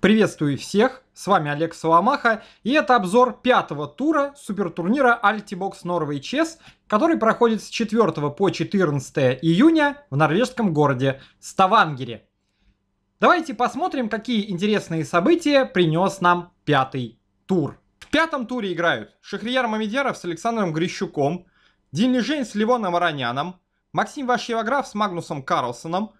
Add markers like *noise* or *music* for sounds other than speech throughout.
Приветствую всех, с вами Олег Соломаха, и это обзор пятого тура супертурнира Altibox Norway Chess, который проходит с 4 по 14 июня в норвежском городе Ставангере. Давайте посмотрим, какие интересные события принес нам пятый тур. В пятом туре играют Шахрияр Мамедяров с Александром Грищуком, Дин Лежень с Ливоном Араняном, Максим Вашевограф с Магнусом Карлсоном,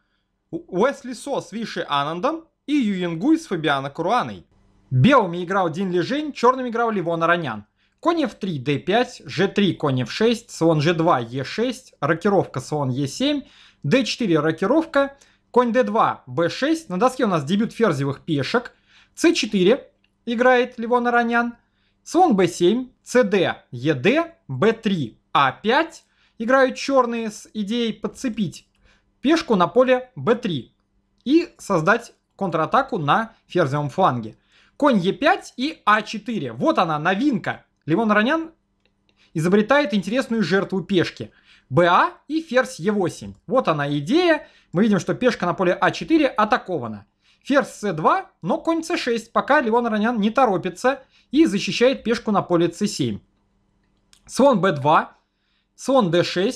Уэсли Со с Виши Анандом, и Юингуй с Фабиано Круаной. Белыми играл Дин Лежень, черным играл Ливон Аранян. Конь f3, d5, g3, конь f6, слон g2, e6, рокировка слон e7, d4 рокировка, конь d2, b6. На доске у нас дебют ферзевых пешек. c4 играет Ливон Аранян. Слон b7, cd, ed, b3, a5. Играют черные с идеей подцепить пешку на поле b3 и создать контратаку на ферзевом фланге. Конь Е5 и А4. Вот она, новинка. Левон Ронян изобретает интересную жертву пешки. БА и ферзь Е8. Вот она идея. Мы видим, что пешка на поле А4 атакована. Ферзь С2, но конь С6, пока левон Ронян не торопится и защищает пешку на поле С7. Слон Б2, слон Д6,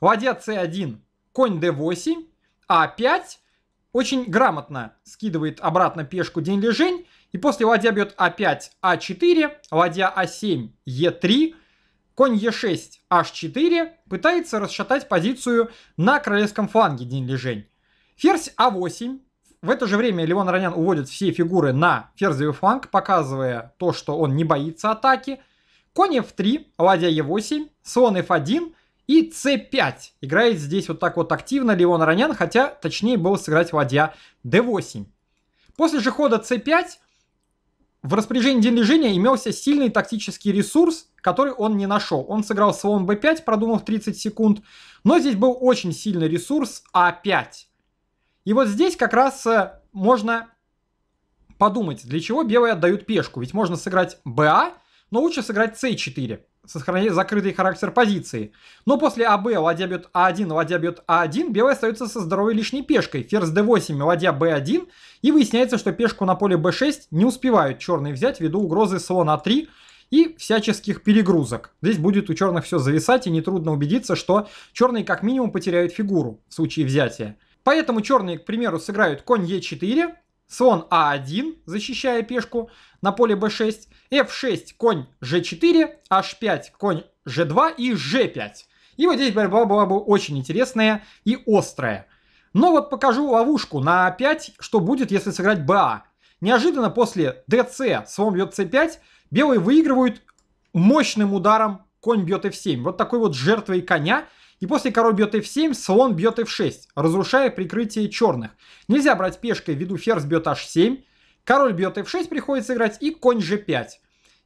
ладья С1, конь Д8, А5, очень грамотно скидывает обратно пешку день лежень. И после ладья бьет А5, А4, ладья А7, Е3, конь Е6, H4, пытается расшатать позицию на королевском фланге день лежень. Ферзь А8. В это же время Леон Ронян уводит все фигуры на ферзевый фланг, показывая то, что он не боится атаки. Конь F3, ладья E8, слон F1, и c5 играет здесь вот так вот активно Леон Ронян, хотя точнее было сыграть ладья d8. После же хода c5 в распоряжении день лежения имелся сильный тактический ресурс, который он не нашел. Он сыграл слон b5, продумав 30 секунд, но здесь был очень сильный ресурс a5. А И вот здесь как раз э, можно подумать, для чего белые отдают пешку. Ведь можно сыграть ba, но лучше сыграть c4, сохранив закрытый характер позиции. Но после АБ ладья бьет А1, ладья бьет А1, белые остается со здоровой лишней пешкой. Ферзь d8 ладья b1, и выясняется, что пешку на поле b6 не успевают черные взять ввиду угрозы слона 3 и всяческих перегрузок. Здесь будет у черных все зависать, и нетрудно убедиться, что черные как минимум потеряют фигуру в случае взятия. Поэтому черные, к примеру, сыграют конь e 4 слон А1, защищая пешку на поле б 6 ф 6 конь ж 4 h5, конь ж 2 и ж 5 И вот здесь борьба была бы очень интересная и острая. Но вот покажу ловушку на а 5, что будет, если сыграть ба. Неожиданно после ДС, слон бьет с 5 белые выигрывают мощным ударом конь бьет f7. Вот такой вот жертвой коня – и после король бьет f7, слон бьет f6, разрушая прикрытие черных. Нельзя брать пешкой, ввиду ферзь бьет h7. Король бьет f6 приходится играть и конь g5.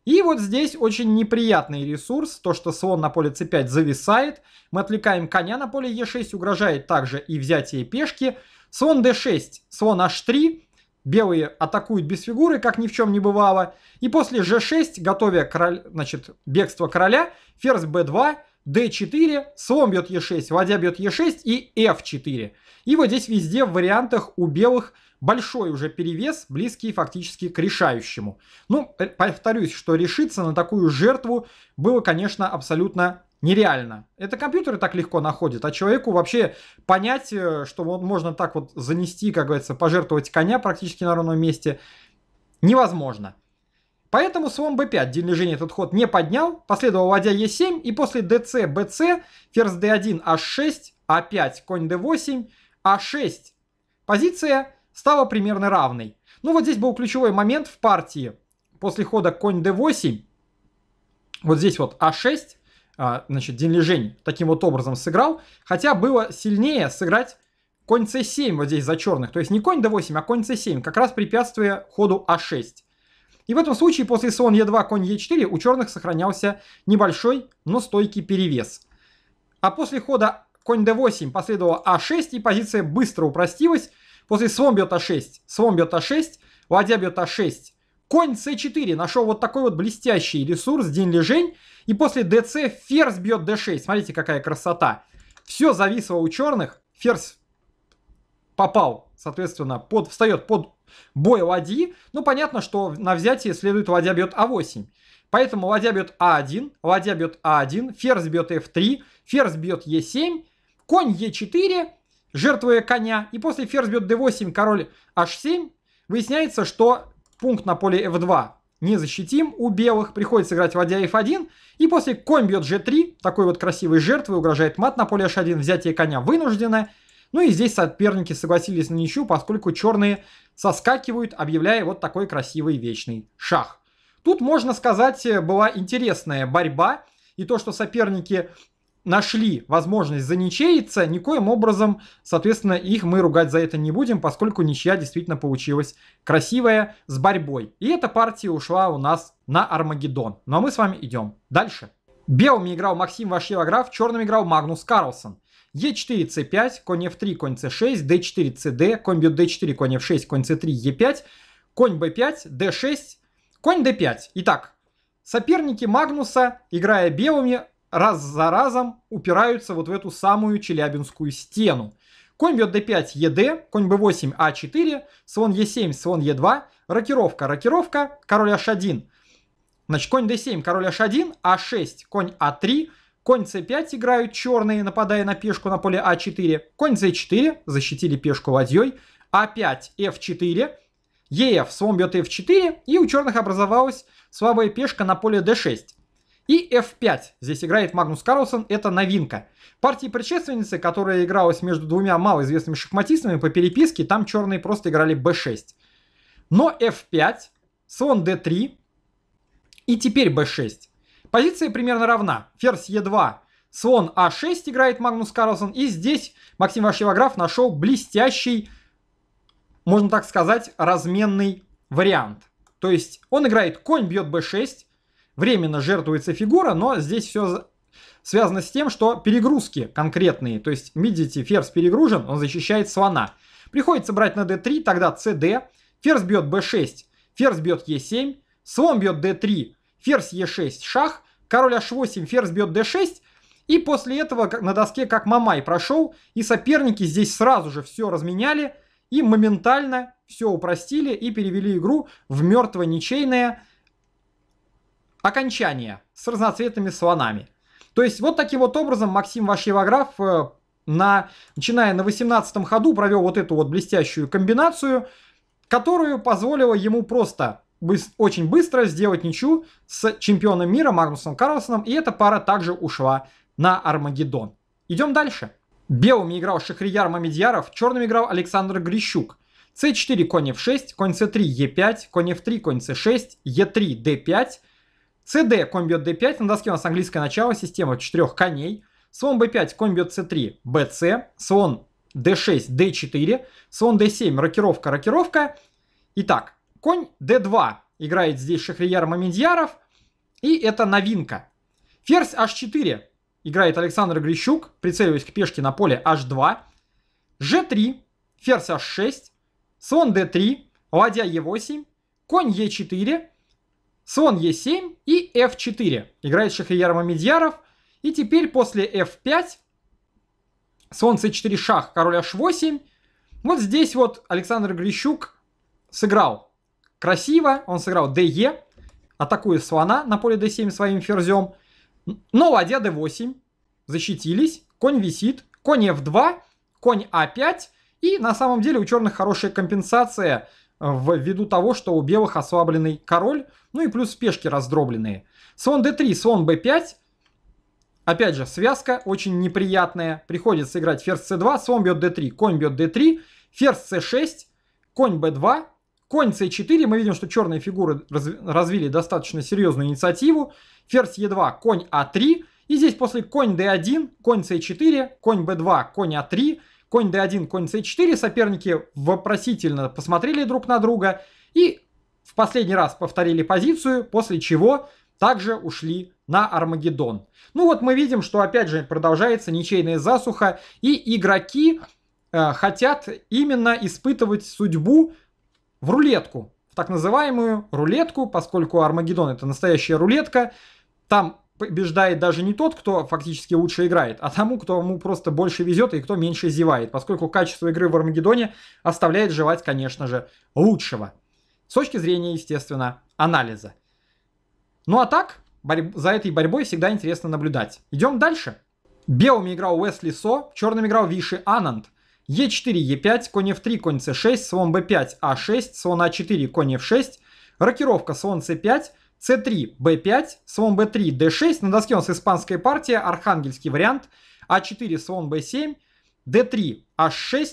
И вот здесь очень неприятный ресурс, то что слон на поле c5 зависает, мы отвлекаем коня на поле e6, угрожает также и взятие пешки, слон d6, слон h3, белые атакуют без фигуры, как ни в чем не бывало, и после g6, готовя король, значит, бегство короля, ферзь b2, d4, слон бьет e6, ладья бьет e6 и f4. И вот здесь везде в вариантах у белых большой уже перевес, близкий фактически к решающему. Ну, э, повторюсь, что решиться на такую жертву было, конечно, абсолютно нереально. Это компьютеры так легко находят, а человеку вообще понять, э, что вот можно так вот занести, как говорится, пожертвовать коня практически на ровном месте, невозможно. Поэтому слон b5 движение этот ход не поднял, последовал ладья e7 и после dc, bc, ферзь d1, h6, a5, конь d8, a6. А Позиция стала примерно равной. Ну вот здесь был ключевой момент в партии. После хода конь d8, вот здесь вот a6, а а, значит, день таким вот образом сыграл. Хотя было сильнее сыграть конь c7 вот здесь за черных. То есть не конь d8, а конь c7, как раз препятствуя ходу a6. И в этом случае после слон Е2, конь Е4 у черных сохранялся небольшой, но стойкий перевес. А после хода конь d8 последовало а6, и позиция быстро упростилась. После слон бьет а6, слон бьет а6, ладья бьет а6. Конь c4 нашел вот такой вот блестящий ресурс, день лежень. И после dc ферзь бьет d6. Смотрите, какая красота. Все зависло у черных. Ферзь попал, соответственно, под, встает под Бой ладьи, ну понятно, что на взятие следует ладья бьет А8. Поэтому ладья бьет А1, ладья бьет А1, ферзь бьет F3, ферзь бьет Е7, конь Е4, жертвуя коня, и после ферзь бьет d8, король h7, выясняется, что пункт на поле f2 не защитим у белых, приходится играть ладья f1, и после конь бьет g3, такой вот красивой жертвой угрожает мат на поле h1, взятие коня вынужденное, ну и здесь соперники согласились на ничью, поскольку черные соскакивают, объявляя вот такой красивый вечный шах. Тут, можно сказать, э, была интересная борьба, и то, что соперники нашли возможность заничеиться, никоим образом, соответственно, их мы ругать за это не будем, поскольку ничья действительно получилась красивая с борьбой. И эта партия ушла у нас на Армагеддон. Ну а мы с вами идем дальше. Белыми играл Максим Вашилограф, черным играл Магнус Карлсон. Е4, c 5 конь F3, конь c 6 D4, CD, конь бьет D4, конь F6, конь c 3 e 5 конь B5, D6, конь D5. Итак, соперники Магнуса, играя белыми, раз за разом упираются вот в эту самую челябинскую стену. Конь бьет d5, ед, конь b8, а4, слон e7, слон e2, рокировка, рокировка, король h1. Значит, конь d7, король h1, а6, конь a а 3 Конь c5 играют черные, нападая на пешку на поле а4. Конь c4, защитили пешку ладьей. а5, f4. ef, слон бьет f4. И у черных образовалась слабая пешка на поле d6. И f5. Здесь играет Магнус Карлсон. Это новинка. Партии предшественницы, которая игралась между двумя малоизвестными шахматистами по переписке, там черные просто играли b6. Но f5, слон d3 и теперь b6. Позиция примерно равна. Ферзь Е2, слон А6 играет Магнус Карлсон. И здесь Максим Вашевограф нашел блестящий, можно так сказать, разменный вариант. То есть он играет конь бьет б 6 временно жертвуется фигура, но здесь все связано с тем, что перегрузки конкретные. То есть, видите, ферзь перегружен, он защищает слона. Приходится брать на d3, тогда cd, ферзь бьет b6, ферзь бьет e7, слон бьет d3, ферзь Е6, шах, король H8, ферзь бьет D6, и после этого на доске как Мамай прошел, и соперники здесь сразу же все разменяли, и моментально все упростили и перевели игру в мертво-ничейное окончание с разноцветными слонами. То есть вот таким вот образом Максим Вашевограф э, на, начиная на 18 ходу провел вот эту вот блестящую комбинацию, которую позволила ему просто очень быстро сделать ничью с чемпионом мира Магнусом Карлсоном, и эта пара также ушла на Армагеддон. Идем дальше. Белыми играл Шахрияр Мамедьяров, черным играл Александр Грищук. c4, конь f6, конь c3, e5, конь f3, конь c6, e3, d5, cd, конь бьет d5, на доске у нас английское начало, система четырех коней, слон b5, конь бьет c3, bc, слон d6, d4, слон d7, рокировка, рокировка. Итак, Конь d2 играет здесь Шахрияр Мамедьяров. И это новинка. Ферзь h4 играет Александр Грищук, прицеливаясь к пешке на поле h2. g3, ферзь h6, слон d3, ладья e8, конь e4, слон e7 и f4. Играет Шахрияр Мамедьяров. И теперь после f5, слон c4 шах, король h8. Вот здесь вот Александр Грищук сыграл красиво. Он сыграл ДЕ, атакуя слона на поле d7 своим ферзем. Но ладья d8. Защитились. Конь висит. Конь f2. Конь a5. А и на самом деле у черных хорошая компенсация э, ввиду того, что у белых ослабленный король. Ну и плюс пешки раздробленные. Слон d3, слон b5. Опять же, связка очень неприятная. Приходится играть ферзь c2, слон бьет d3, конь бьет d3, ферзь c6, конь b2, Конь c4, мы видим, что черные фигуры развили достаточно серьезную инициативу. Ферзь e2, конь a а 3 И здесь после конь d1, конь c4, конь b2, конь a а 3 конь d1, конь c4 соперники вопросительно посмотрели друг на друга и в последний раз повторили позицию, после чего также ушли на Армагеддон. Ну вот мы видим, что опять же продолжается ничейная засуха, и игроки э, хотят именно испытывать судьбу в рулетку, в так называемую рулетку, поскольку Армагеддон это настоящая рулетка, там побеждает даже не тот, кто фактически лучше играет, а тому, кто ему просто больше везет и кто меньше зевает, поскольку качество игры в Армагеддоне оставляет желать, конечно же, лучшего. С точки зрения, естественно, анализа. Ну а так, за этой борьбой всегда интересно наблюдать. Идем дальше. Белыми играл Уэсли Со, черным играл Виши Ананд – Е4, Е5, конь F3, конь c 6 слон B5, А6, слон А4, конь F6, рокировка слон c 5 c 3 b 5 слон b 3 d 6 на доске у нас испанская партия, архангельский вариант, А4, слон b 7 d 3 H6,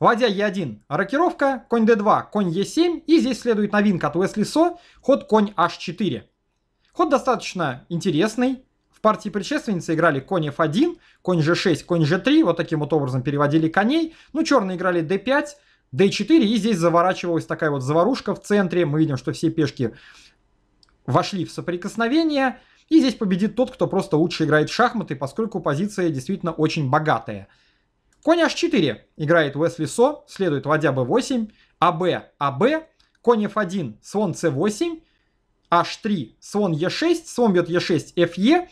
ладья Е1, рокировка, конь d 2 конь Е7, и здесь следует новинка от Уэсли Со, ход конь H4. Ход достаточно интересный, партии предшественницы играли конь f1, конь g6, конь g3, вот таким вот образом переводили коней. Ну, черные играли d5, d4, и здесь заворачивалась такая вот заварушка в центре. Мы видим, что все пешки вошли в соприкосновение. И здесь победит тот, кто просто лучше играет в шахматы, поскольку позиция действительно очень богатая. Конь h4 играет Уэсли Со, следует ладья b8, аб, аб, конь f1, слон c8, h3, слон e6, слон бьет e6, fe,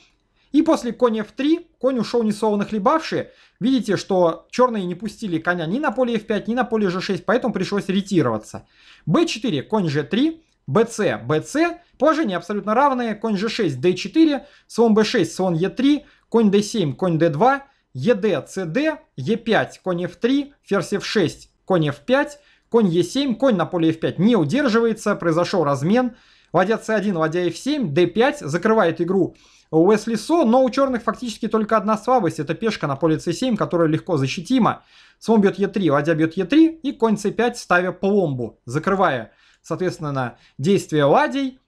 и после коня f3 конь ушел несолоно хлебавши. Видите, что черные не пустили коня ни на поле f5, ни на поле g6, поэтому пришлось ретироваться. b4, конь g3, bc, bc. Положение абсолютно равное. Конь g6, d4, слон b6, слон e3, конь d7, конь d2, ed cd e5, конь f3, ферзь f6, конь f5, конь e7, конь на поле f5 не удерживается, произошел размен. Ладья c1, ладья f7, d5 закрывает игру у Уэсли Со, но у черных фактически только одна слабость. Это пешка на поле c7, которая легко защитима. Слон бьет e3, ладья бьет e3 и конь c5, ставя пломбу, закрывая, соответственно, на действие ладей.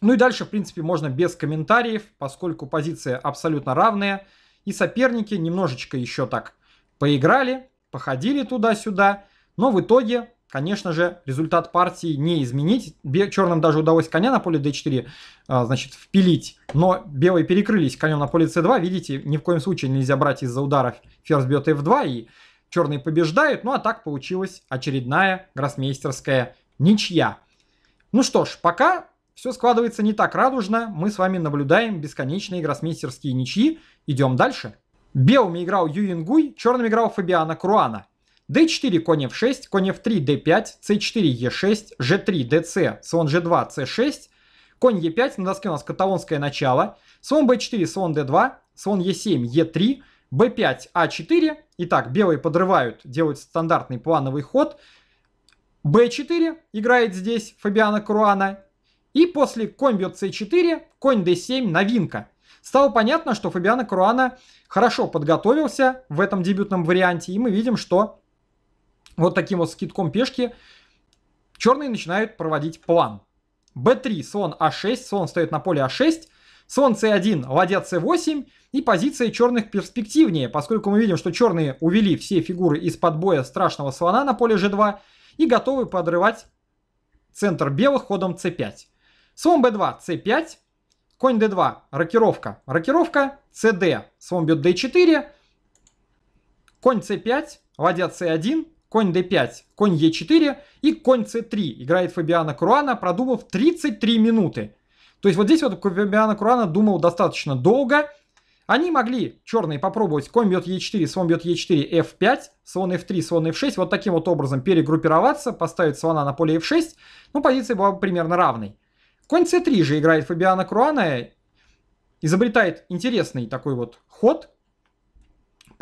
Ну и дальше, в принципе, можно без комментариев, поскольку позиция абсолютно равная. И соперники немножечко еще так поиграли, походили туда-сюда. Но в итоге конечно же, результат партии не изменить. Черным даже удалось коня на поле d4, а, значит, впилить. Но белые перекрылись конем на поле c2. Видите, ни в коем случае нельзя брать из-за ударов. Ферзь бьет f2, и черные побеждают. Ну, а так получилась очередная гроссмейстерская ничья. Ну что ж, пока все складывается не так радужно. Мы с вами наблюдаем бесконечные гроссмейстерские ничьи. Идем дальше. Белыми играл Юингуй, черным играл Фабиана Круана d4, конь f6, конь f3, d5, c4, e6, g3, dc, слон g2, c6, конь e5, на доске у нас каталонское начало, слон b4, слон d2, слон e7, e3, b5, a4. Итак, белые подрывают, делают стандартный плановый ход. b4 играет здесь Фабиана Круана. И после конь бьет c4, конь d7, новинка. Стало понятно, что Фабиана Круана хорошо подготовился в этом дебютном варианте, и мы видим, что вот таким вот скидком пешки черные начинают проводить план. b3, слон а6, слон стоит на поле а6, слон c1, ладья c8 и позиция черных перспективнее, поскольку мы видим, что черные увели все фигуры из-под боя страшного слона на поле g2 и готовы подрывать центр белых ходом c5. Слон b2, c5, конь d2, рокировка, рокировка, cd, слон бьет d4, конь c5, ладья c1, конь d5, конь e4 и конь c3. Играет Фабиана Круана, продумав 33 минуты. То есть вот здесь вот Фабиана Круана думал достаточно долго. Они могли, черные, попробовать конь бьет e4, слон бьет e4, f5, слон f3, слон f6. Вот таким вот образом перегруппироваться, поставить слона на поле f6. Ну, позиция была примерно равной. Конь c3 же играет Фабиана Круана, изобретает интересный такой вот ход,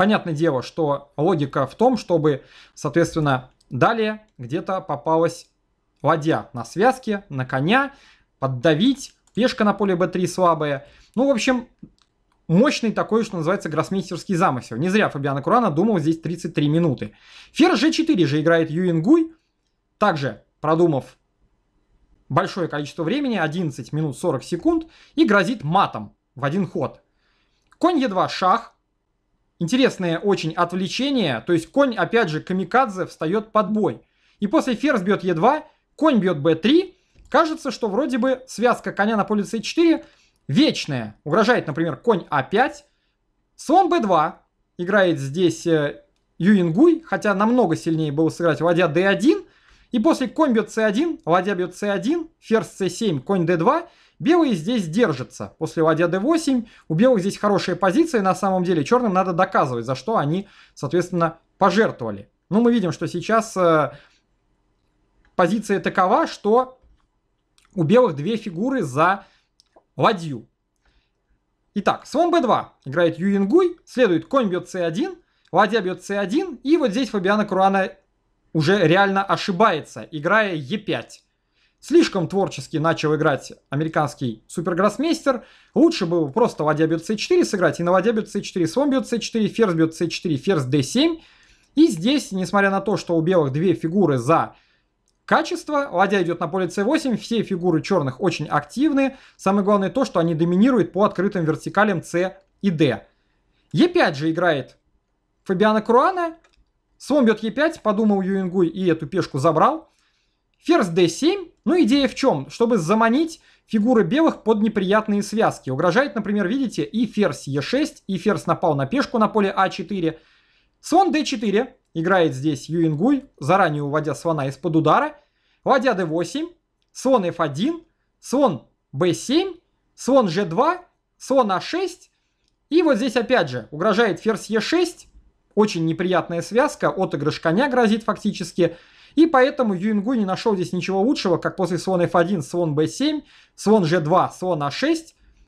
Понятное дело, что логика в том, чтобы, соответственно, далее где-то попалась ладья на связке, на коня, поддавить, пешка на поле b3 слабая. Ну, в общем, мощный такой, что называется, гроссмейстерский замысел. Не зря Фабиана Курана думал здесь 33 минуты. Ферзь g4 же играет Юингуй, также продумав большое количество времени, 11 минут 40 секунд, и грозит матом в один ход. Конь Е2 шах, Интересное очень отвлечение, то есть конь, опять же, камикадзе встает под бой. И после ферзь бьет Е2, конь бьет Б3. Кажется, что вроде бы связка коня на поле С4 вечная. Угрожает, например, конь А5. Слон Б2 играет здесь э, Юингуй, хотя намного сильнее было сыграть ладья d1. И после конь бьет c1, ладья бьет c1, ферзь c7, конь d2. Белые здесь держатся. После ладья d8 у белых здесь хорошие позиции. На самом деле черным надо доказывать, за что они, соответственно, пожертвовали. Ну, мы видим, что сейчас э, позиция такова, что у белых две фигуры за ладью. Итак, слон b2 играет Юингуй, следует конь бьет c1, ладья бьет c1, и вот здесь Фабиана Круана уже реально ошибается, играя e5. Слишком творчески начал играть американский супергроссмейстер. Лучше было просто ладья бьет c4 сыграть, и на ладья бьет c4, слон бьет c4, ферзь бьет c4, ферзь d7. И здесь, несмотря на то, что у белых две фигуры за качество, ладья идет на поле c8, все фигуры черных очень активны. Самое главное то, что они доминируют по открытым вертикалям c и d. e5 же играет Фабиана Круана. Слон бьет e5, подумал Юингуй и эту пешку забрал. Ферзь d7, ну идея в чем? Чтобы заманить фигуры белых под неприятные связки. Угрожает, например, видите, и ферзь Е6, и ферзь напал на пешку на поле А4. Слон d4, играет здесь Юингуй, заранее уводя слона из-под удара. Ладья d8, слон f1, слон b7, слон g2, слон a6. И вот здесь опять же угрожает ферзь e6, очень неприятная связка, отыгрыш коня грозит фактически. И поэтому Юингу не нашел здесь ничего лучшего, как после слон f1, слон b7, слон g2, слон a6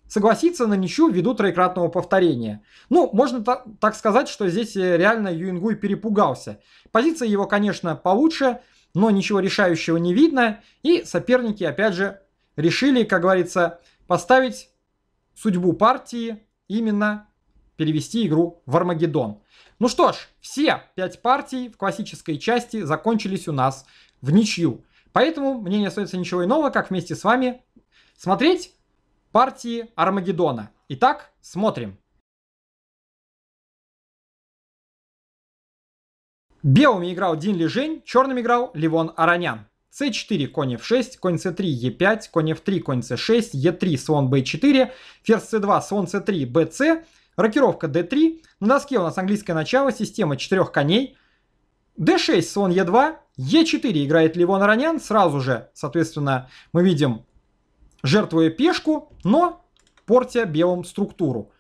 согласиться на ничью ввиду троекратного повторения. Ну, можно та так сказать, что здесь э, реально Юингуй перепугался. Позиция его, конечно, получше, но ничего решающего не видно. И соперники, опять же, решили, как говорится, поставить судьбу партии именно перевести игру в Армагеддон. Ну что ж, все пять партий в классической части закончились у нас в ничью. Поэтому мне не остается ничего иного, как вместе с вами смотреть партии Армагеддона. Итак, смотрим. Белыми играл Дин Лежень, черным играл Ливон Аронян. c4, конь f6, конь c3, e5, конь f3, конь c6, e3, слон b4, ферзь c2, слон c3, bc, Рокировка D3, на доске у нас английское начало, система четырех коней. D6, слон E2, E4 играет Ливон Ронян, сразу же, соответственно, мы видим, жертвуя пешку, но портя белым структуру.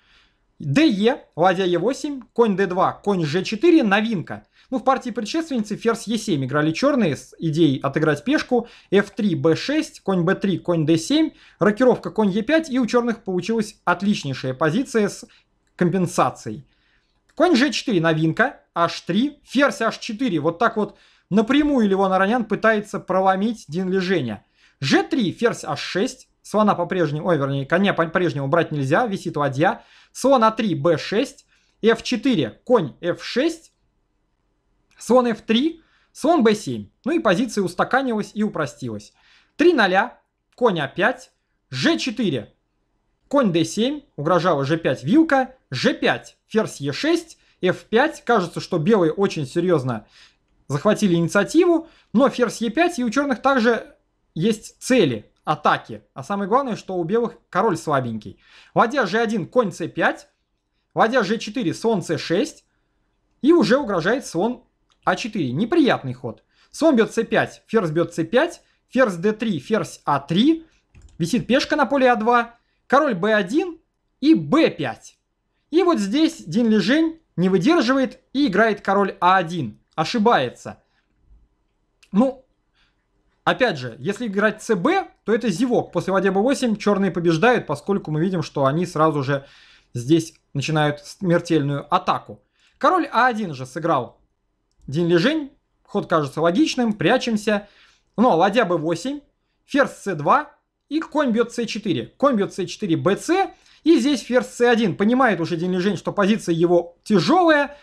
ДЕ, ладья e 8 конь d 2 конь g 4 новинка. Ну, в партии предшественницы ферзь Е7 играли черные с идеей отыграть пешку. F3, B6, конь B3, конь D7, рокировка конь Е5. И у черных получилась отличнейшая позиция с Компенсацией. Конь g4, новинка, h3, ферзь h4. Вот так вот напрямую Левон Аронян пытается проломить дин лежения. g3, ферзь h6, слона по-прежнему, ой, вернее, коня по-прежнему брать нельзя, висит ладья. Слон a 3 b6, f4, конь f6, слон f3, слон b7. Ну и позиция устаканилась и упростилась. 3 0, конь a5, а g4, конь d7, угрожала g5 вилка, g5, ферзь e6, f5. Кажется, что белые очень серьезно захватили инициативу, но ферзь e5 и у черных также есть цели атаки. А самое главное, что у белых король слабенький. Ладья g1, конь c5, ладья g4, слон c6 и уже угрожает слон а4. Неприятный ход. Слон бьет c5, ферзь бьет c5, ферзь d3, ферзь а3, висит пешка на поле а2, король b1 и b5. И вот здесь Дин Лежень не выдерживает и играет король а1. Ошибается. Ну, опять же, если играть cb, то это зевок. После ладья b8 черные побеждают, поскольку мы видим, что они сразу же здесь начинают смертельную атаку. Король а1 же сыграл Дин Лежень. Ход кажется логичным, прячемся. Но ну, а ладья b8, ферзь c2, и конь бьет c4. Конь бьет c4, bc, и здесь ферзь c1. Понимает уже День Лежень, что позиция его тяжелая,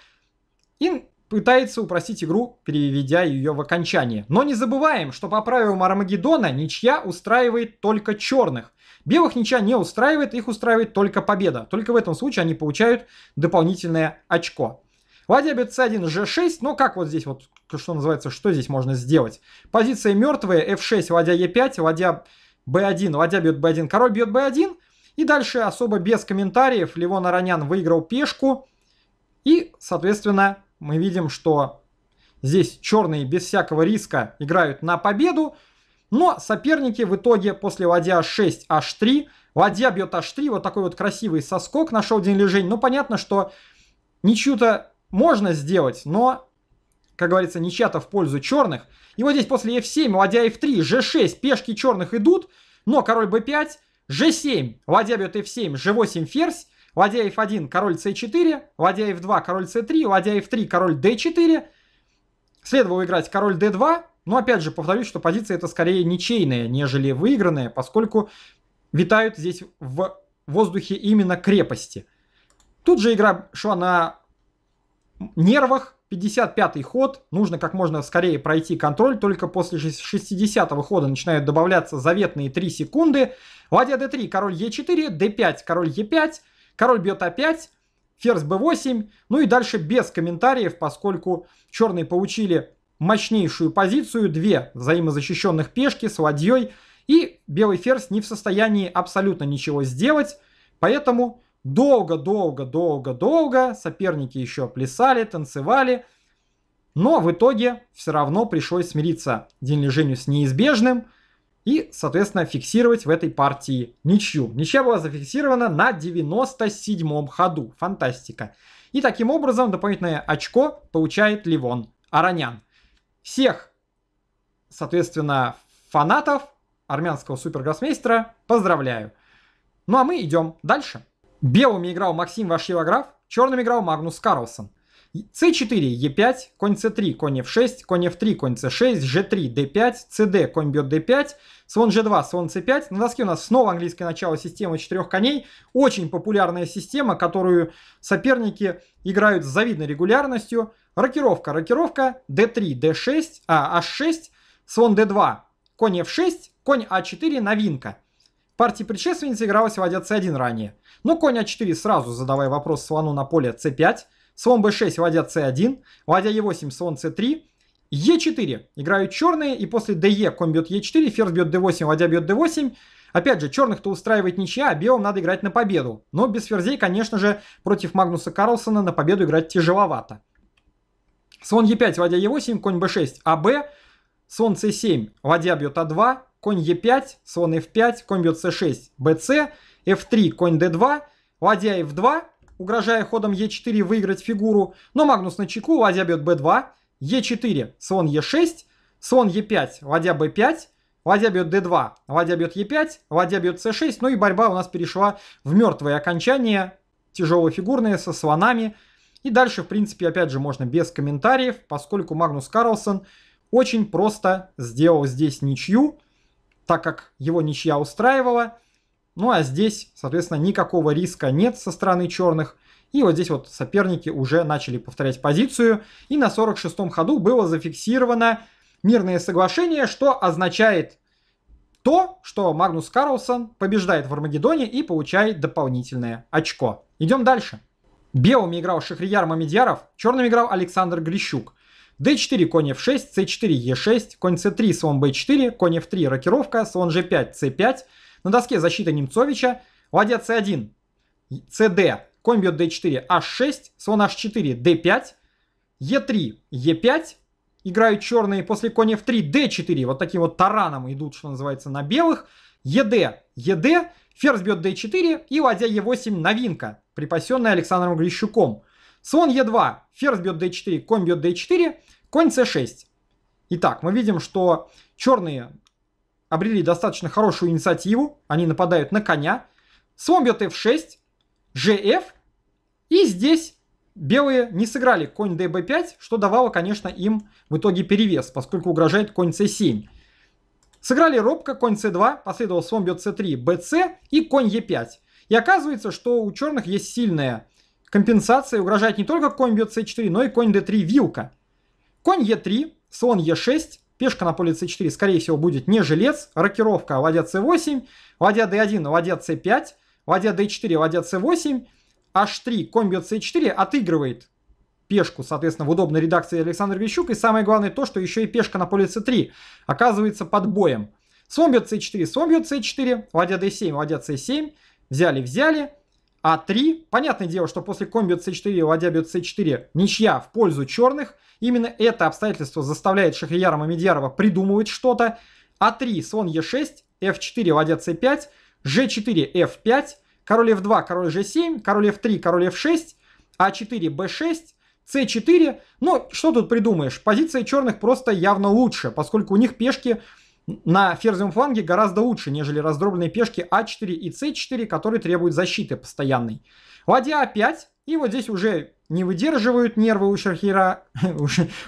и пытается упростить игру, переведя ее в окончание. Но не забываем, что по правилам Армагеддона ничья устраивает только черных. Белых ничья не устраивает, их устраивает только победа. Только в этом случае они получают дополнительное очко. Ладья бьет c1, g6, но как вот здесь вот, что называется, что здесь можно сделать? Позиция мертвая, f6, ладья e5, ладья b1, ладья бьет b1, король бьет b1. И дальше особо без комментариев Левон Аронян выиграл пешку. И, соответственно, мы видим, что здесь черные без всякого риска играют на победу. Но соперники в итоге после ладья 6 h3, ладья бьет h3, вот такой вот красивый соскок нашел день лежень. Ну, понятно, что ничью-то можно сделать, но как говорится, ничья-то в пользу черных. И вот здесь после f7, ладья f3, g6, пешки черных идут, но король b5, g7, ладья бьет f7, g8, ферзь, ладья f1, король c4, ладья f2, король c3, ладья f3, король d4. Следовало играть король d2, но опять же повторюсь, что позиция это скорее ничейная, нежели выигранная, поскольку витают здесь в воздухе именно крепости. Тут же игра шла на нервах, 55 ход, нужно как можно скорее пройти контроль, только после 60 хода начинают добавляться заветные 3 секунды. Ладья d3, король e4, d5, король e5, король бьет a5, ферзь b8, ну и дальше без комментариев, поскольку черные получили мощнейшую позицию, две взаимозащищенных пешки с ладьей, и белый ферзь не в состоянии абсолютно ничего сделать, поэтому Долго-долго-долго-долго соперники еще плясали, танцевали. Но в итоге все равно пришлось смириться Дин Лежиню с неизбежным и, соответственно, фиксировать в этой партии ничью. Ничья была зафиксирована на 97-м ходу. Фантастика. И таким образом дополнительное очко получает Ливон Аронян. Всех, соответственно, фанатов армянского супергроссмейстера поздравляю. Ну а мы идем дальше. Белыми играл Максим Вашилограф, черным играл Магнус Карлсон. c4, e5, конь c3, конь f6, конь f3, конь c6, g3, d5, cd, конь бьет d5, слон g2, слон c5. На доске у нас снова английское начало системы четырех коней. Очень популярная система, которую соперники играют с завидной регулярностью. Рокировка, рокировка, d3, d6, а, h6, слон d2, конь f6, конь a а 4 новинка – партии предшественницы игралась ладья c1 ранее, но ну, конь а4 сразу, задавая вопрос слону на поле c5, слон b6, ладья c1, ладья e8, слон c3, e 4 играют черные, и после ДЕ конь бьет Е4, ферзь бьет d 8 ладья бьет d 8 Опять же, черных-то устраивает ничья, а белым надо играть на победу. Но без ферзей, конечно же, против Магнуса Карлсона на победу играть тяжеловато. Слон e 5 ладья Е8, конь b 6 b, слон c 7 ладья бьет А2, конь e 5 слон F5, конь бьет С6, bc, F3, конь D2, ладья F2, угрожая ходом e 4 выиграть фигуру, но Магнус на чеку, ладья бьет b 2 e 4 слон e 6 слон e 5 ладья b 5 Ладья бьет d2, ладья бьет e5, ладья бьет c6, ну и борьба у нас перешла в мертвое окончание, тяжелые фигурные со слонами. И дальше, в принципе, опять же, можно без комментариев, поскольку Магнус Карлсон очень просто сделал здесь ничью так как его ничья устраивала. Ну а здесь, соответственно, никакого риска нет со стороны черных. И вот здесь вот соперники уже начали повторять позицию. И на 46-м ходу было зафиксировано мирное соглашение, что означает то, что Магнус Карлсон побеждает в Армагеддоне и получает дополнительное очко. Идем дальше. Белыми играл Шахрияр Мамедьяров, черным играл Александр Грищук d4, конь f6, c4, e6, конь c3, слон b4, конь f3, рокировка, слон g5, c5. На доске защита Немцовича, ладья c1, cd, конь бьет d4, h6, слон h4, d5, e3, e5. Играют черные после коня f3, d4, вот таким вот тараном идут, что называется, на белых. ед, ед, ферзь бьет d4 и ладья e8 новинка, припасенная Александром Грищуком. Слон Е2, ферзь бьет d4, конь бьет d4, конь c6. Итак, мы видим, что черные обрели достаточно хорошую инициативу. Они нападают на коня. Слон бьет f6, gf. И здесь белые не сыграли конь db5, что давало, конечно, им в итоге перевес, поскольку угрожает конь c7. Сыграли робко, конь c2, последовал слон бьет c3, bc и конь e5. И оказывается, что у черных есть сильная Компенсацией угрожает не только конь бьет c4, но и конь d3 вилка. Конь e3, слон e6, пешка на поле c4, скорее всего, будет не жилец, рокировка, ладья c8, ладья d1, ладья c5, ладья d4, ладья c8, h3, конь бьет c4, отыгрывает пешку, соответственно, в удобной редакции Александр Вещук. И самое главное то, что еще и пешка на поле c3 оказывается под боем. Слон бьет c4, слон бьет c4, ладья d7, ладья c7, взяли-взяли. А3, понятное дело, что после комби c4 ладья бьет c4 ничья в пользу черных. Именно это обстоятельство заставляет Шахрияра Мамедьярова придумывать что-то. А3, слон e6, f4, ладья c5, g4, f5, король f2, король g7, король f3, король f6, а4, b6, c4. Ну, что тут придумаешь? Позиция черных просто явно лучше, поскольку у них пешки на ферзевом фланге гораздо лучше, нежели раздробленные пешки А4 и С4, которые требуют защиты постоянной. Ладья А5, а и вот здесь уже не выдерживают нервы у, Шахира, *laughs*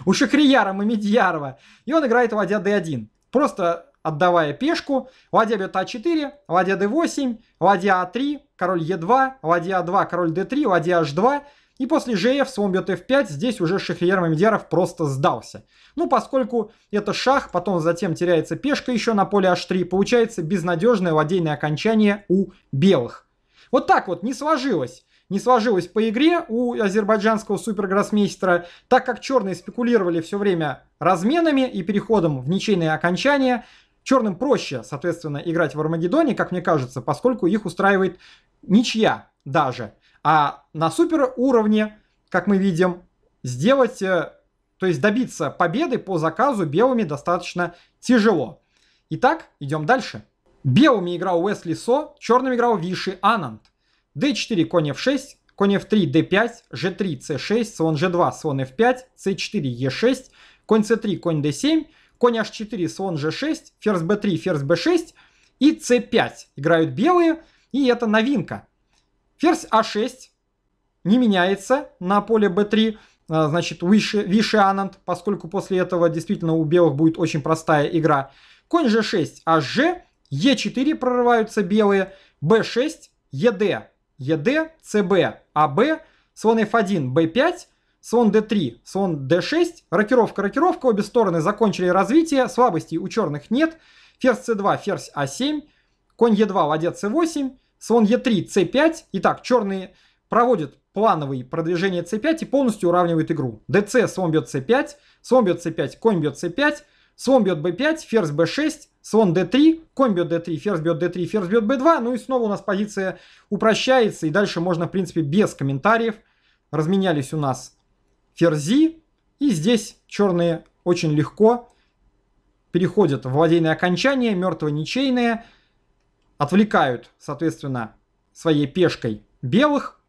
у Шахрияра Мамедьярова, и он играет ладья D1. А Просто отдавая пешку, ладья бьет А4, ладья D8, ладья А3, король Е2, ладья А2, король D3, ладья H2, и после Жея в своем бьет f5 здесь уже Шахрияр Мамедьяров просто сдался. Ну, поскольку это шах, потом затем теряется пешка еще на поле h3, получается безнадежное ладейное окончание у белых. Вот так вот, не сложилось. Не сложилось по игре у азербайджанского супергроссмейстера, так как черные спекулировали все время разменами и переходом в ничейное окончание. Черным проще, соответственно, играть в Армагеддоне, как мне кажется, поскольку их устраивает ничья даже. А на супер уровне, как мы видим, сделать, э, то есть добиться победы по заказу белыми достаточно тяжело. Итак, идем дальше. Белыми играл Уэсли Со, черным играл Виши Ананд. d4, конь f6, конь f3, d5, g3, c6, слон g2, слон f5, c4, e6, конь c3, конь d7, конь h4, слон g6, ферзь b3, ферзь b6 и c5 играют белые. И это новинка. Ферзь А6 не меняется на поле b3, а, значит, выше, выше ананд поскольку после этого действительно у белых будет очень простая игра. Конь g6, hg, e4 прорываются белые, b6, ед, ед, cb, ab, слон f1, b5, слон d3, слон d6, рокировка, рокировка, обе стороны закончили развитие, слабостей у черных нет, ферзь c2, ферзь а7, конь e2, ладья c8, слон Е3, c5. Итак, черные проводят плановый продвижение c5 и полностью уравнивают игру. dc, слон бьет c5, слон бьет c5, конь бьет c5, слон бьет b5, ферзь b6, слон d3, конь бьет d3, ферзь бьет d3, ферзь бьет b2. Ну и снова у нас позиция упрощается, и дальше можно, в принципе, без комментариев. Разменялись у нас ферзи, и здесь черные очень легко переходят в владение окончания, мертвое ничейное, отвлекают, соответственно, своей пешкой белых,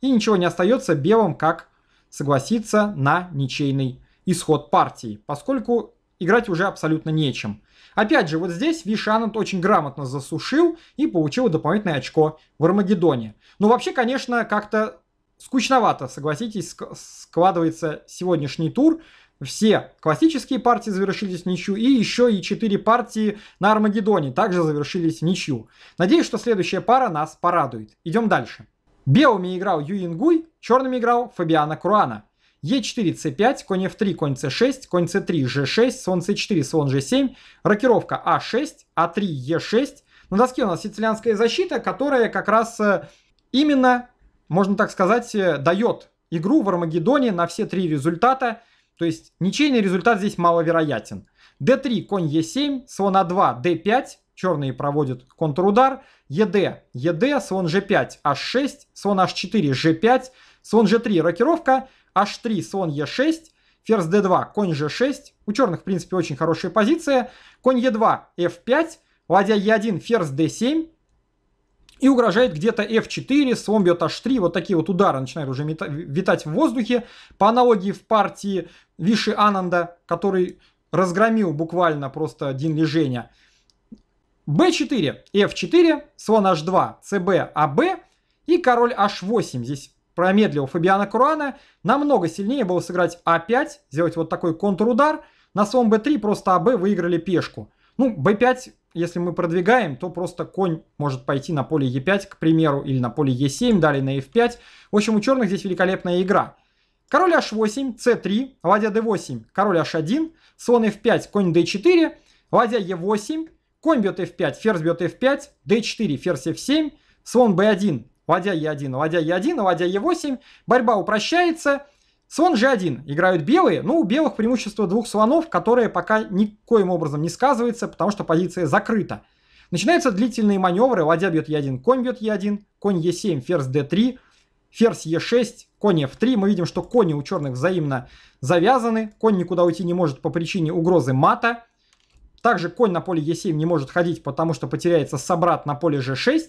и ничего не остается белым, как согласиться на ничейный исход партии, поскольку играть уже абсолютно нечем. Опять же, вот здесь Вишанат очень грамотно засушил и получил дополнительное очко в Армагеддоне. Но ну, вообще, конечно, как-то скучновато, согласитесь, складывается сегодняшний тур. Все классические партии завершились ничью, и еще и четыре партии на Армагеддоне также завершились ничью. Надеюсь, что следующая пара нас порадует. Идем дальше. Белыми играл Гуй, черными играл Фабиана Круана. Е4, с 5 конь f3, конь с 6 конь с 3 ж 6 слон с 4 слон ж 7 рокировка а 6 а 3 е 6 На доске у нас сицилианская защита, которая как раз э, именно, можно так сказать, э, дает игру в Армагеддоне на все три результата – то есть ничейный результат здесь маловероятен. d3, конь e7, слон a 2 d5, черные проводят контрудар, ед, ед, слон g5, h6, слон h4, g5, слон g3, рокировка, h3, слон e6, ферзь d2, конь g6, у черных, в принципе, очень хорошая позиция, конь e2, f5, ладья e1, ферзь d7, и угрожает где-то F4, слон бьет H3, вот такие вот удары начинают уже витать в воздухе. По аналогии в партии Виши Ананда, который разгромил буквально просто один Леженя. B4, F4, слон H2, CB, AB и король H8. Здесь промедлил Фабиана Круана. Намного сильнее было сыграть А5, сделать вот такой контрудар. На слон b3 просто АБ выиграли пешку. Ну, b5 если мы продвигаем, то просто конь может пойти на поле Е5, к примеру, или на поле Е7, далее на F5. В общем, у черных здесь великолепная игра. Король H8, C3, ладья D8, король H1, слон F5, конь D4, ладья E8, конь бьет F5, ферзь бьет F5, D4, ферзь F7, слон B1, ладья E1, ладья E1, ладья E8. Борьба упрощается. Слон же один. Играют белые. Ну, у белых преимущество двух слонов, которые пока никоим образом не сказывается, потому что позиция закрыта. Начинаются длительные маневры. Ладья бьет Е1, конь бьет Е1, конь Е7, ферзь d 3 ферзь Е6, конь F3. Мы видим, что кони у черных взаимно завязаны. Конь никуда уйти не может по причине угрозы мата. Также конь на поле Е7 не может ходить, потому что потеряется собрат на поле G6.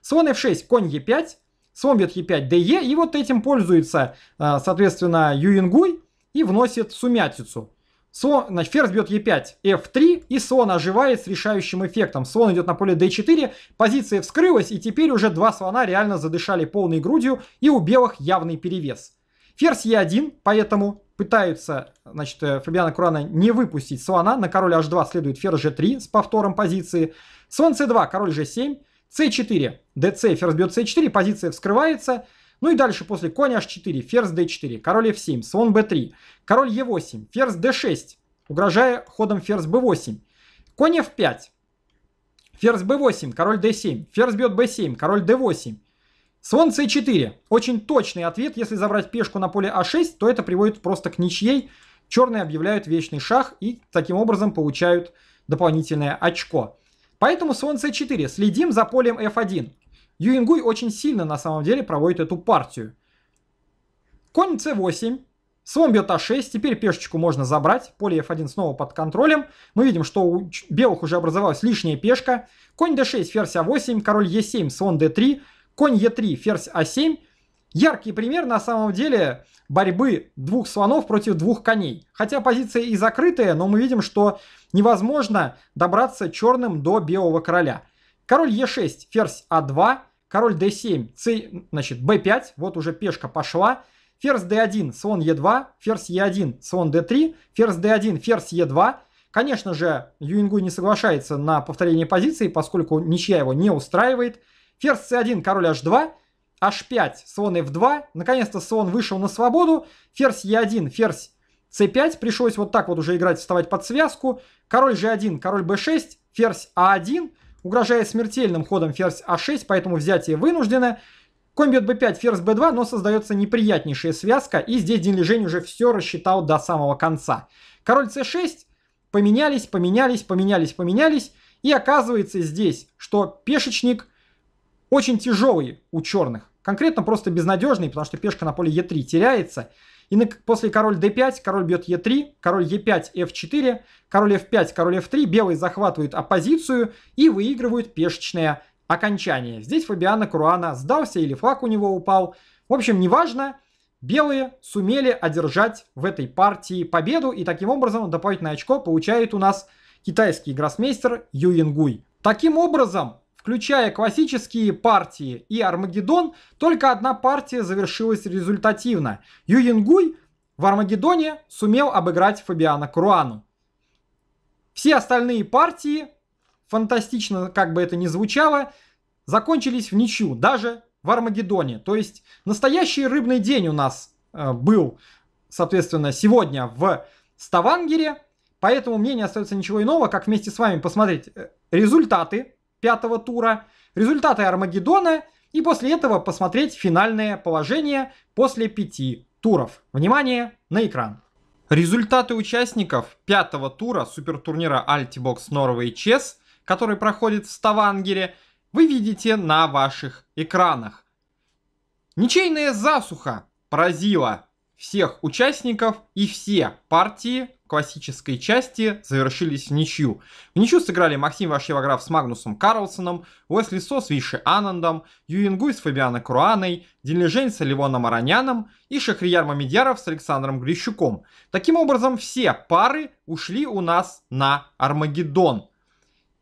Слон F6, конь Е5 свомбит Е5ДЕ, и вот этим пользуется, а, соответственно, Юингуй и вносит сумятицу. Слон, значит, ферзь бьет Е5, F3, и слон оживает с решающим эффектом. Слон идет на поле D4, позиция вскрылась, и теперь уже два слона реально задышали полной грудью, и у белых явный перевес. Ферзь Е1, поэтому пытаются, значит, э, Фабиана Курана не выпустить слона. На король h2 следует ферзь g3 с повтором позиции. Слон c2, король g7 c4, dc, ферзь бьет c4, позиция вскрывается. Ну и дальше после конь h4, ферзь d4, король f7, слон b3, король e8, ферзь d6, угрожая ходом ферзь b8, конь f5, ферзь b8, король d7, ферзь бьет b7, король d8, слон c4. Очень точный ответ, если забрать пешку на поле a6, а то это приводит просто к ничьей, черные объявляют вечный шах и таким образом получают дополнительное очко. Поэтому слон c4, следим за полем f1. Юингуй очень сильно на самом деле проводит эту партию. Конь c8, слон бьет а6, теперь пешечку можно забрать, поле f1 снова под контролем. Мы видим, что у белых уже образовалась лишняя пешка. Конь d6, ферзь а8, король e7, слон d3, конь e3, ферзь а7. Яркий пример на самом деле борьбы двух слонов против двух коней. Хотя позиция и закрытая, но мы видим, что невозможно добраться черным до белого короля. Король Е6, ферзь А2, король d7, c, значит, б 5 вот уже пешка пошла, ферзь d1, слон е 2 ферзь е 1 слон d3, ферзь d1, ферзь е 2 Конечно же, Юингу не соглашается на повторение позиции, поскольку ничья его не устраивает. Ферзь c1, король h2, h5, слон f2. Наконец-то слон вышел на свободу. Ферзь e1, ферзь c5. Пришлось вот так вот уже играть, вставать под связку. Король g1, король b6, ферзь a1. А Угрожая смертельным ходом ферзь а6, поэтому взятие вынуждено. Конь бьет b5, ферзь b2, но создается неприятнейшая связка. И здесь Дин Лежень уже все рассчитал до самого конца. Король c6, поменялись, поменялись, поменялись, поменялись. И оказывается здесь, что пешечник очень тяжелый у черных. Конкретно просто безнадежный, потому что пешка на поле Е3 теряется. И на, после король d5, король бьет e3, король e5, f4, король f5, король f3, белые захватывают оппозицию и выигрывают пешечное окончание. Здесь Фабиана Круана сдался или флаг у него упал. В общем, неважно, белые сумели одержать в этой партии победу, и таким образом дополнительное очко получает у нас китайский гроссмейстер Юингуй. Таким образом, включая классические партии и Армагеддон, только одна партия завершилась результативно. Юингуй в Армагеддоне сумел обыграть Фабиана Круану. Все остальные партии, фантастично как бы это ни звучало, закончились в ничью, даже в Армагеддоне. То есть настоящий рыбный день у нас э, был, соответственно, сегодня в Ставангере. Поэтому мне не остается ничего иного, как вместе с вами посмотреть э, результаты пятого тура, результаты Армагеддона и после этого посмотреть финальное положение после пяти туров. Внимание на экран. Результаты участников пятого тура супертурнира Altibox Norway Chess, который проходит в Ставангере, вы видите на ваших экранах. Ничейная засуха поразила всех участников и все партии классической части завершились в ничью. В ничью сыграли Максим Вашевограф с Магнусом Карлсоном, Уэсли Со с Виши Анандом, Юингуй с Фабиано Круаной, Дильнежень с Ливоном Араняном и Шахрияр Мамедьяров с Александром Грищуком. Таким образом, все пары ушли у нас на Армагеддон.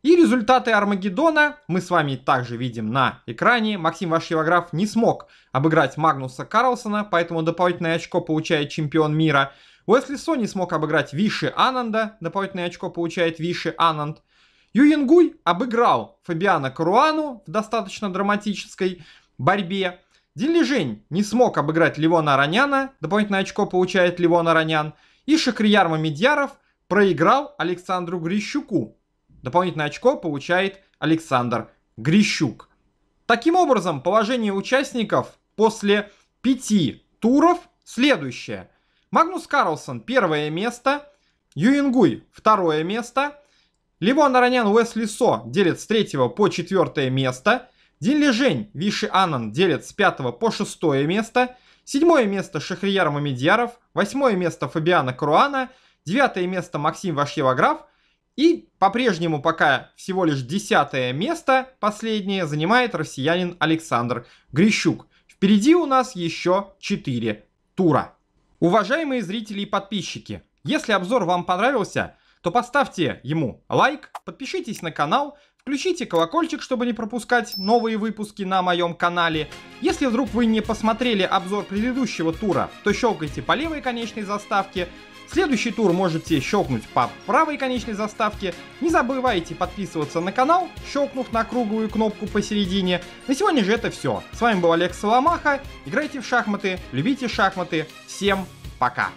И результаты Армагеддона мы с вами также видим на экране. Максим Вашевограф не смог обыграть Магнуса Карлсона, поэтому дополнительное очко получает чемпион мира. Уэсли Со не смог обыграть Виши Ананда, дополнительное очко получает Виши Ананд. Юингуй обыграл Фабиана Каруану в достаточно драматической борьбе. Дин не смог обыграть Ливона Раняна, дополнительное очко получает Ливона Ранян. И Шакрияр Мамедьяров проиграл Александру Грищуку, Дополнительное очко получает Александр Грищук. Таким образом, положение участников после пяти туров следующее. Магнус Карлсон первое место, Юингуй второе место, Ливон Аранян Уэсли Со делит с третьего по четвертое место, Дин Лежень Виши Анан делит с пятого по шестое место, седьмое место Шахрияр Мамедьяров, восьмое место Фабиана Круана, девятое место Максим Вашьевограф – и по-прежнему пока всего лишь десятое место, последнее, занимает россиянин Александр Грищук. Впереди у нас еще 4 тура. Уважаемые зрители и подписчики, если обзор вам понравился, то поставьте ему лайк, подпишитесь на канал, включите колокольчик, чтобы не пропускать новые выпуски на моем канале. Если вдруг вы не посмотрели обзор предыдущего тура, то щелкайте по левой конечной заставке, следующий тур можете щелкнуть по правой конечной заставке. Не забывайте подписываться на канал, щелкнув на круглую кнопку посередине. На сегодня же это все. С вами был Олег Соломаха. Играйте в шахматы, любите шахматы. Всем пока!